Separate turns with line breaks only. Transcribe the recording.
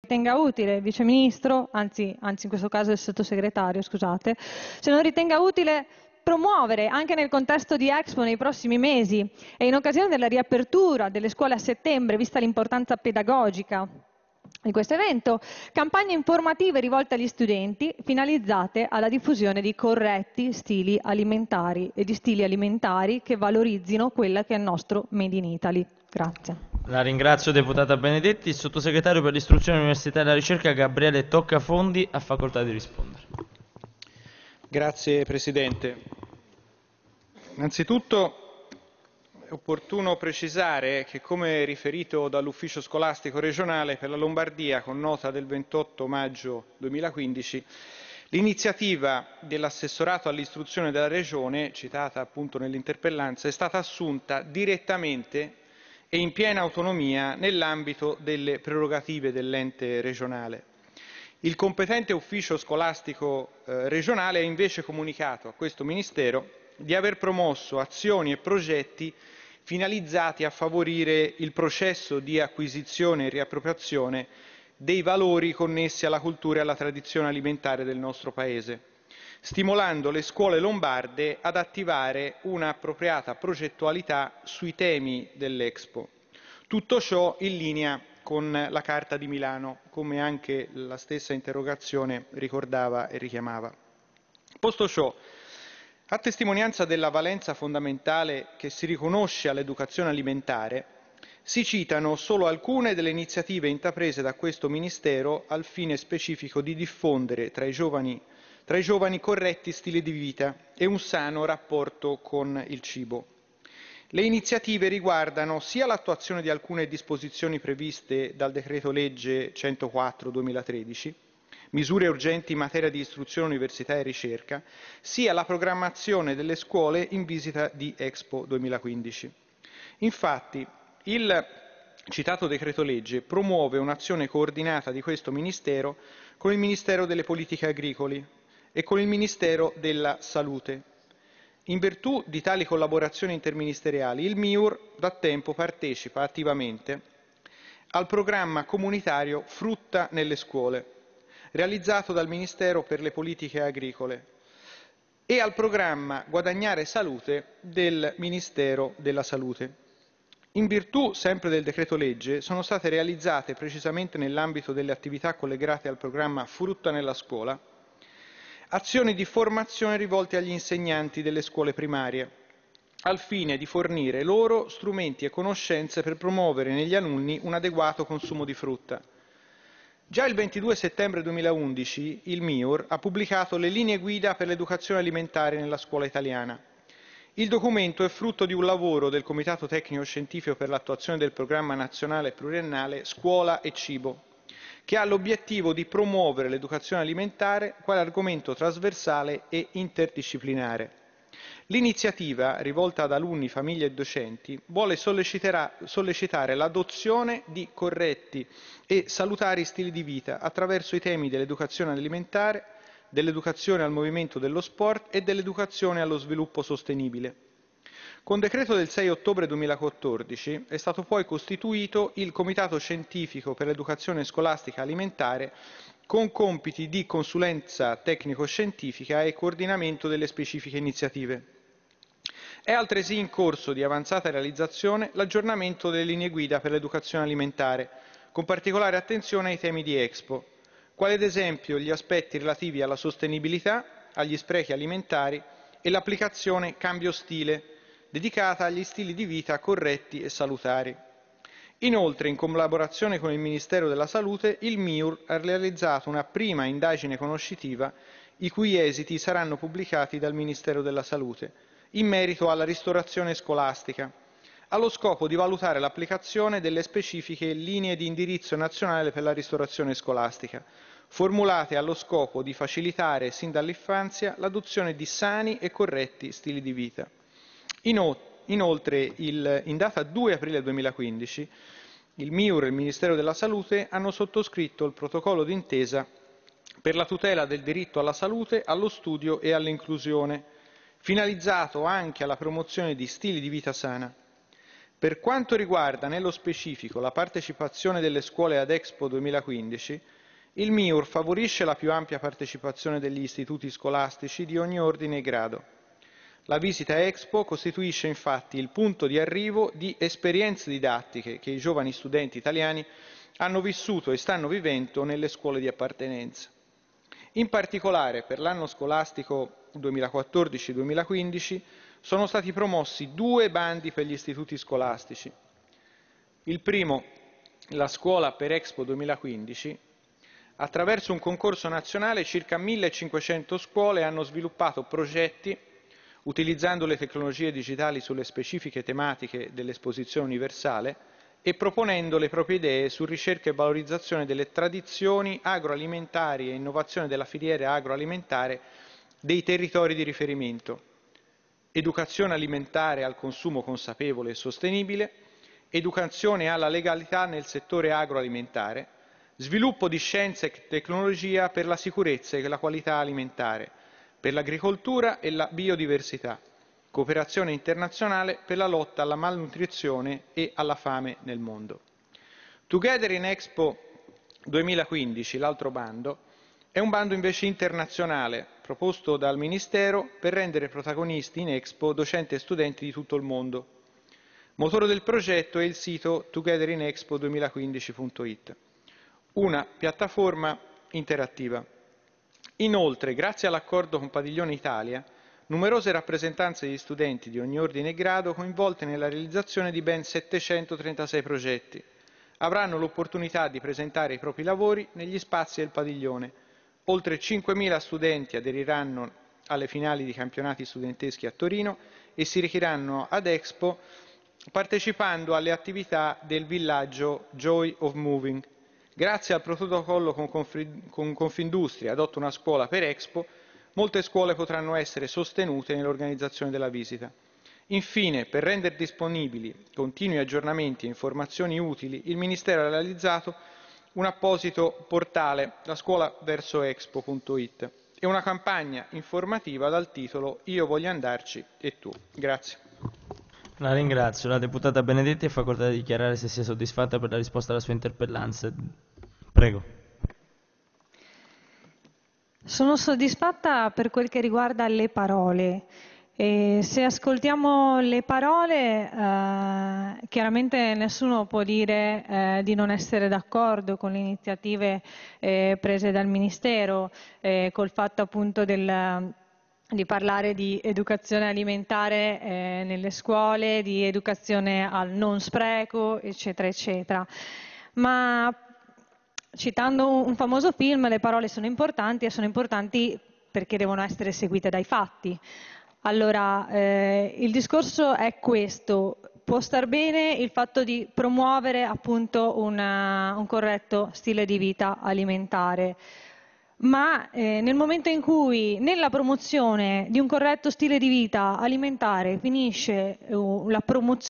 ritenga utile Vice Ministro, anzi, anzi in questo caso il Sottosegretario, scusate, se non ritenga utile promuovere anche nel contesto di Expo nei prossimi mesi e in occasione della riapertura delle scuole a settembre, vista l'importanza pedagogica di questo evento, campagne informative rivolte agli studenti finalizzate alla diffusione di corretti stili alimentari e di stili alimentari che valorizzino quella che è il nostro Made in Italy. Grazie. La ringrazio deputata Benedetti, sottosegretario per l'istruzione, l'università e ricerca Gabriele Toccafondi ha facoltà di rispondere.
Grazie Presidente. Innanzitutto è opportuno precisare che come riferito dall'Ufficio scolastico regionale per la Lombardia con nota del 28 maggio 2015 L'iniziativa dell'assessorato all'istruzione della Regione, citata appunto nell'interpellanza, è stata assunta direttamente e in piena autonomia nell'ambito delle prerogative dell'ente regionale. Il competente ufficio scolastico eh, regionale ha invece comunicato a questo Ministero di aver promosso azioni e progetti finalizzati a favorire il processo di acquisizione e riappropriazione dei valori connessi alla cultura e alla tradizione alimentare del nostro Paese stimolando le scuole lombarde ad attivare un'appropriata progettualità sui temi dell'Expo. Tutto ciò in linea con la Carta di Milano, come anche la stessa interrogazione ricordava e richiamava. Posto ciò, a testimonianza della valenza fondamentale che si riconosce all'educazione alimentare, si citano solo alcune delle iniziative intraprese da questo Ministero al fine specifico di diffondere tra i giovani tra i giovani corretti stili di vita e un sano rapporto con il cibo. Le iniziative riguardano sia l'attuazione di alcune disposizioni previste dal decreto legge 104-2013, misure urgenti in materia di istruzione, università e ricerca, sia la programmazione delle scuole in visita di Expo 2015. Infatti, il citato decreto legge promuove un'azione coordinata di questo Ministero con il Ministero delle Politiche Agricole, e con il Ministero della Salute. In virtù di tali collaborazioni interministeriali, il MIUR da tempo partecipa attivamente al programma comunitario Frutta nelle scuole, realizzato dal Ministero per le politiche agricole, e al programma Guadagnare Salute del Ministero della Salute. In virtù sempre del decreto legge sono state realizzate precisamente nell'ambito delle attività collegate al programma Frutta nella scuola azioni di formazione rivolte agli insegnanti delle scuole primarie, al fine di fornire loro strumenti e conoscenze per promuovere negli alunni un adeguato consumo di frutta. Già il 22 settembre 2011 il MIUR ha pubblicato le linee guida per l'educazione alimentare nella scuola italiana. Il documento è frutto di un lavoro del Comitato Tecnico Scientifico per l'attuazione del Programma Nazionale Pluriennale Scuola e Cibo, che ha l'obiettivo di promuovere l'educazione alimentare quale argomento trasversale e interdisciplinare. L'iniziativa, rivolta ad alunni, famiglie e docenti, vuole sollecitare l'adozione di corretti e salutari stili di vita attraverso i temi dell'educazione alimentare, dell'educazione al movimento dello sport e dell'educazione allo sviluppo sostenibile. Con decreto del 6 ottobre 2014 è stato poi costituito il Comitato Scientifico per l'Educazione Scolastica Alimentare con compiti di consulenza tecnico-scientifica e coordinamento delle specifiche iniziative. È altresì in corso di avanzata realizzazione l'aggiornamento delle linee guida per l'educazione alimentare, con particolare attenzione ai temi di Expo, quali ad esempio gli aspetti relativi alla sostenibilità, agli sprechi alimentari e l'applicazione cambio stile dedicata agli stili di vita corretti e salutari. Inoltre, in collaborazione con il Ministero della Salute, il MIUR ha realizzato una prima indagine conoscitiva i cui esiti saranno pubblicati dal Ministero della Salute, in merito alla ristorazione scolastica, allo scopo di valutare l'applicazione delle specifiche linee di indirizzo nazionale per la ristorazione scolastica, formulate allo scopo di facilitare sin dall'infanzia l'adozione di sani e corretti stili di vita. Inoltre, il, in data 2 aprile 2015, il MIUR e il Ministero della Salute hanno sottoscritto il protocollo d'intesa per la tutela del diritto alla salute, allo studio e all'inclusione, finalizzato anche alla promozione di stili di vita sana. Per quanto riguarda nello specifico la partecipazione delle scuole ad Expo 2015, il MIUR favorisce la più ampia partecipazione degli istituti scolastici di ogni ordine e grado la visita Expo costituisce infatti il punto di arrivo di esperienze didattiche che i giovani studenti italiani hanno vissuto e stanno vivendo nelle scuole di appartenenza. In particolare, per l'anno scolastico 2014-2015 sono stati promossi due bandi per gli istituti scolastici. Il primo, la scuola per Expo 2015, attraverso un concorso nazionale circa 1500 scuole hanno sviluppato progetti utilizzando le tecnologie digitali sulle specifiche tematiche dell'esposizione universale e proponendo le proprie idee su ricerca e valorizzazione delle tradizioni agroalimentari e innovazione della filiera agroalimentare dei territori di riferimento, educazione alimentare al consumo consapevole e sostenibile, educazione alla legalità nel settore agroalimentare, sviluppo di scienze e tecnologia per la sicurezza e la qualità alimentare, per l'agricoltura e la biodiversità, cooperazione internazionale per la lotta alla malnutrizione e alla fame nel mondo. Together in Expo 2015, l'altro bando, è un bando invece internazionale proposto dal Ministero per rendere protagonisti in Expo docenti e studenti di tutto il mondo. Motore del progetto è il sito togetherinexpo2015.it, una piattaforma interattiva. Inoltre, grazie all'accordo con Padiglione Italia, numerose rappresentanze di studenti di ogni ordine e grado coinvolte nella realizzazione di ben 736 progetti avranno l'opportunità di presentare i propri lavori negli spazi del padiglione. Oltre 5.000 studenti aderiranno alle finali di campionati studenteschi a Torino e si recheranno ad Expo partecipando alle attività del villaggio Joy of Moving. Grazie al protocollo con Confindustria adotto una scuola per Expo, molte scuole potranno essere sostenute nell'organizzazione della visita. Infine, per rendere disponibili continui aggiornamenti e informazioni utili, il Ministero ha realizzato un apposito portale, la scuola verso expo.it, e una campagna informativa dal titolo Io voglio andarci e tu. Grazie.
La ringrazio. La deputata Benedetti è facoltà di dichiarare se sia soddisfatta per la risposta alla sua interpellanza. Prego. Sono soddisfatta per quel che riguarda le parole. E se ascoltiamo le parole, eh, chiaramente nessuno può dire eh, di non essere d'accordo con le iniziative eh, prese dal Ministero, eh, col fatto appunto del di parlare di educazione alimentare eh, nelle scuole, di educazione al non spreco, eccetera, eccetera. Ma citando un famoso film, le parole sono importanti e sono importanti perché devono essere seguite dai fatti. Allora, eh, il discorso è questo. Può star bene il fatto di promuovere appunto una, un corretto stile di vita alimentare, ma eh, nel momento in cui nella promozione di un corretto stile di vita alimentare finisce eh, la promozione